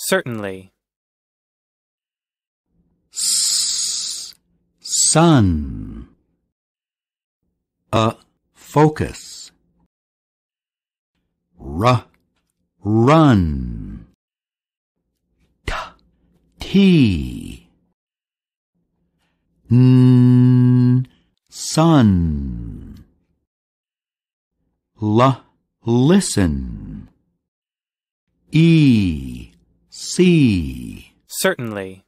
Certainly. S sun. A focus. R run. T tea. N sun. L listen. E see. Certainly.